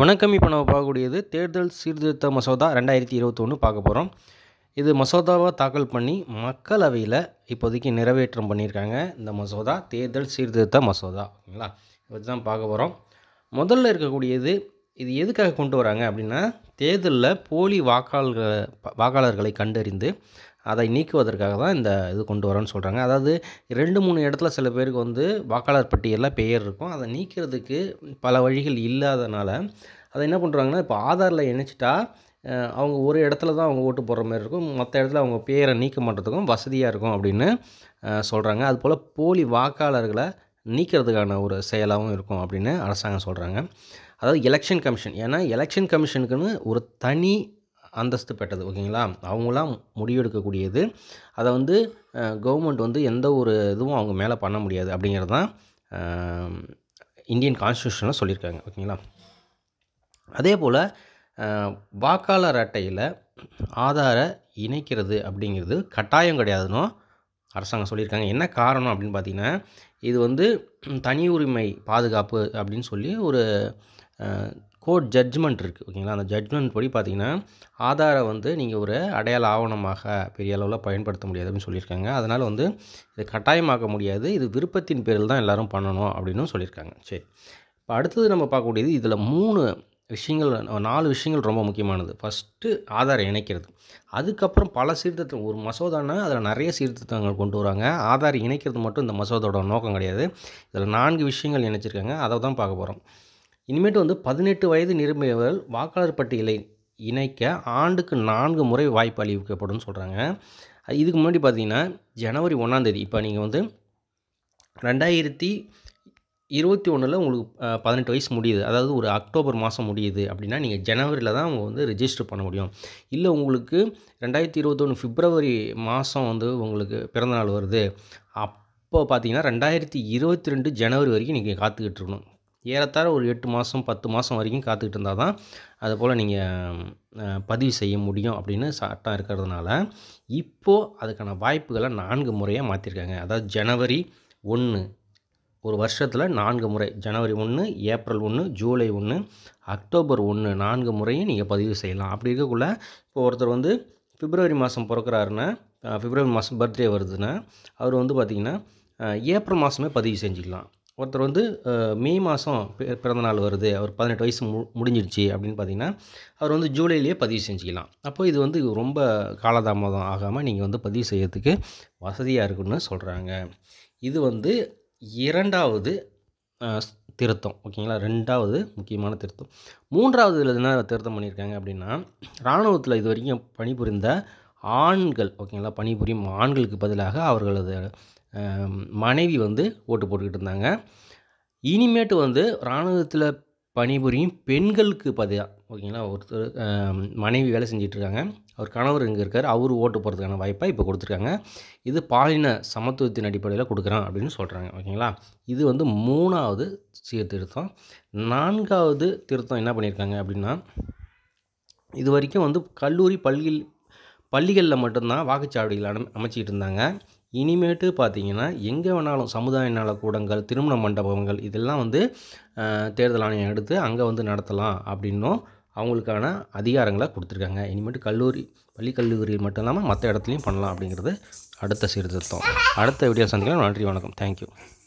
வணக்கம் இப்போ நம்ம பார்க்கக்கூடியது தேர்தல் சீர்திருத்த மசோதா ரெண்டாயிரத்தி இருபத்தொன்று பார்க்க போகிறோம் இது மசோதாவாக தாக்கல் பண்ணி மக்களவையில் இப்போதைக்கு நிறைவேற்றம் பண்ணியிருக்காங்க இந்த மசோதா தேர்தல் சீர்திருத்த மசோதா ஓகேங்களா வச்சு தான் பார்க்க போகிறோம் முதல்ல இருக்கக்கூடியது இது எதுக்காக கொண்டு வராங்க அப்படின்னா தேர்தலில் போலி வாக்காளர்களை வாக்காளர்களை கண்டறிந்து அதை நீக்குவதற்காக தான் இந்த இது கொண்டு வரோன்னு சொல்கிறாங்க அதாவது ரெண்டு மூணு இடத்துல சில பேருக்கு வந்து வாக்காளர் பட்டியலில் பெயர் இருக்கும் அதை நீக்கிறதுக்கு பல வழிகள் இல்லாதனால அதை என்ன பண்ணுறாங்கன்னா இப்போ ஆதாரில் இணைச்சிட்டா அவங்க ஒரு இடத்துல தான் அவங்க ஓட்டு போடுற மாதிரி இருக்கும் மற்ற இடத்துல அவங்க பேரை நீக்க மாட்டதுக்கும் வசதியாக இருக்கும் அப்படின்னு சொல்கிறாங்க அதுபோல் போலி வாக்காளர்களை நீக்கிறதுக்கான ஒரு செயலாகவும் இருக்கும் அப்படின்னு அரசாங்கம் சொல்கிறாங்க அதாவது எலெக்ஷன் கமிஷன் ஏன்னா எலெக்ஷன் கமிஷனுக்குன்னு ஒரு தனி அந்தஸ்து பெற்றது ஓகேங்களா அவங்களாம் முடிவெடுக்கக்கூடியது அதை வந்து கவர்மெண்ட் வந்து எந்த ஒரு இதுவும் அவங்க மேலே பண்ண முடியாது அப்படிங்கிறது தான் இந்தியன் கான்ஸ்டியூஷனில் சொல்லியிருக்காங்க ஓகேங்களா அதே போல் வாக்காளர் அட்டையில் ஆதார இணைக்கிறது அப்படிங்கிறது கட்டாயம் கிடையாதுன்னு அரசாங்கம் சொல்லியிருக்காங்க என்ன காரணம் அப்படின்னு பார்த்தீங்கன்னா இது வந்து தனி உரிமை பாதுகாப்பு அப்படின்னு சொல்லி ஒரு கோர்ட் ஜட்ஜ்மெண்ட் இருக்குது ஓகேங்களா அந்த ஜட்ஜ்மெண்ட் படி பார்த்தீங்கன்னா ஆதாரை வந்து நீங்கள் ஒரு அடையாள ஆவணமாக பெரிய அளவில் பயன்படுத்த முடியாது அப்படின்னு சொல்லியிருக்காங்க அதனால் வந்து இது கட்டாயமாக்க முடியாது இது விருப்பத்தின் பேரில் தான் எல்லோரும் பண்ணணும் அப்படின்னு சொல்லியிருக்காங்க சரி இப்போ அடுத்தது நம்ம பார்க்கக்கூடியது இதில் மூணு விஷயங்கள் நாலு விஷயங்கள் ரொம்ப முக்கியமானது ஃபஸ்ட்டு ஆதாரை இணைக்கிறது அதுக்கப்புறம் பல சீர்திருத்தம் ஒரு மசோதானா அதில் நிறைய சீர்திருத்தங்கள் கொண்டு வராங்க ஆதார் இணைக்கிறது மட்டும் இந்த மசோதாவோட நோக்கம் கிடையாது இதில் நான்கு விஷயங்கள் இணைச்சிருக்காங்க அதை தான் பார்க்க போகிறோம் இனிமேட்டு வந்து பதினெட்டு வயது நிரம்பியவர்கள் வாக்காளர் பட்டியலை இணைக்க ஆண்டுக்கு நான்கு முறை வாய்ப்பு அளிக்கப்படும் சொல்கிறாங்க இதுக்கு முன்னாடி பார்த்தீங்கன்னா ஜனவரி ஒன்றாந்தேதி இப்போ நீங்கள் வந்து ரெண்டாயிரத்தி இருபத்தி ஒன்றில் உங்களுக்கு பதினெட்டு வயசு முடியுது அதாவது ஒரு அக்டோபர் மாதம் முடியுது அப்படின்னா நீங்கள் ஜனவரியில் தான் அவங்க வந்து ரிஜிஸ்டர் பண்ண முடியும் இல்லை உங்களுக்கு ரெண்டாயிரத்தி இருபத்தொன்று பிப்ரவரி மாதம் வந்து உங்களுக்கு பிறந்தநாள் வருது அப்போ பார்த்தீங்கன்னா ரெண்டாயிரத்தி இருபத்தி ரெண்டு ஜனவரி வரைக்கும் நீங்கள் காத்துக்கிட்டு இருக்கணும் ஏறத்தாழ ஒரு எட்டு மாதம் பத்து மாதம் வரைக்கும் காத்துக்கிட்டு இருந்தால் தான் அதுபோல் நீங்கள் பதிவு செய்ய முடியும் அப்படின்னு சட்டம் இருக்கிறதுனால இப்போது அதுக்கான வாய்ப்புகளை நான்கு முறையாக மாற்றிருக்காங்க அதாவது ஜனவரி ஒன்று ஒரு வருஷத்தில் நான்கு முறை ஜனவரி ஒன்று ஏப்ரல் ஒன்று ஜூலை ஒன்று அக்டோபர் ஒன்று நான்கு முறையும் நீங்கள் பதிவு செய்யலாம் அப்படி இருக்கக்குள்ள இப்போ ஒருத்தர் வந்து பிப்ரவரி மாதம் பிறக்கிறாருன்னா பிப்ரவரி மாதம் பர்த்டே வருதுன்னா அவர் வந்து பார்த்திங்கன்னா ஏப்ரல் மாதமே பதிவு செஞ்சுக்கலாம் ஒருத்தர் வந்து மே மாதம் பிறந்தநாள் வருது அவர் பதினெட்டு வயசு மு முடிஞ்சிடுச்சு அப்படின்னு பார்த்தீங்கன்னா அவர் வந்து ஜூலைலேயே பதிவு செஞ்சுக்கலாம் அப்போது இது வந்து ரொம்ப காலதாமதம் ஆகாமல் நீங்கள் வந்து பதிவு செய்கிறதுக்கு வசதியாக இருக்குன்னு சொல்கிறாங்க இது வந்து இரண்டாவது திருத்தம் ஓகேங்களா ரெண்டாவது முக்கியமான திருத்தம் மூன்றாவது இதில் என்ன திருத்தம் பண்ணியிருக்காங்க அப்படின்னா இராணுவத்தில் இது வரைக்கும் பணிபுரிந்த ஆண்கள் ஓகேங்களா பணிபுரியும் ஆண்களுக்கு பதிலாக அவர்களது மனைவி வந்து ஓட்டு போட்டுக்கிட்டு இருந்தாங்க இனிமேட்டு வந்து இராணுவத்தில் பணிபுரியும் பெண்களுக்கு பதியாக ஓகேங்களா ஒருத்தர் மனைவி வேலை செஞ்சிட்ருக்காங்க அவர் கணவர் இங்கே இருக்கார் அவர் ஓட்டு போகிறதுக்கான வாய்ப்பாக இப்போ கொடுத்துருக்காங்க இது பாலின சமத்துவத்தின் அடிப்படையில் கொடுக்குறான் அப்படின்னு சொல்கிறாங்க ஓகேங்களா இது வந்து மூணாவது சீர்திருத்தம் நான்காவது திருத்தம் என்ன பண்ணியிருக்காங்க அப்படின்னா இது வரைக்கும் வந்து கல்லூரி பள்ளி பள்ளிகளில் மட்டும்தான் வாக்குச்சாவடிகள் அடம் அமைச்சிக்கிட்டு இருந்தாங்க இனிமேட்டு பார்த்தீங்கன்னா எங்கே வேணாலும் சமுதாய நல கூடங்கள் திருமண மண்டபங்கள் இதெல்லாம் வந்து தேர்தல் ஆணையம் எடுத்து அங்கே வந்து நடத்தலாம் அப்படின்னும் அவங்களுக்கான அதிகாரங்களை கொடுத்துருக்காங்க இனிமேட்டு கல்லூரி பள்ளி கல்லூரியில் மட்டும் இல்லாமல் மற்ற இடத்துலையும் பண்ணலாம் அப்படிங்கிறது அடுத்த சீர்திருத்தம் அடுத்த வீடியோ சந்திக்கலாம் நன்றி வணக்கம் தேங்க்யூ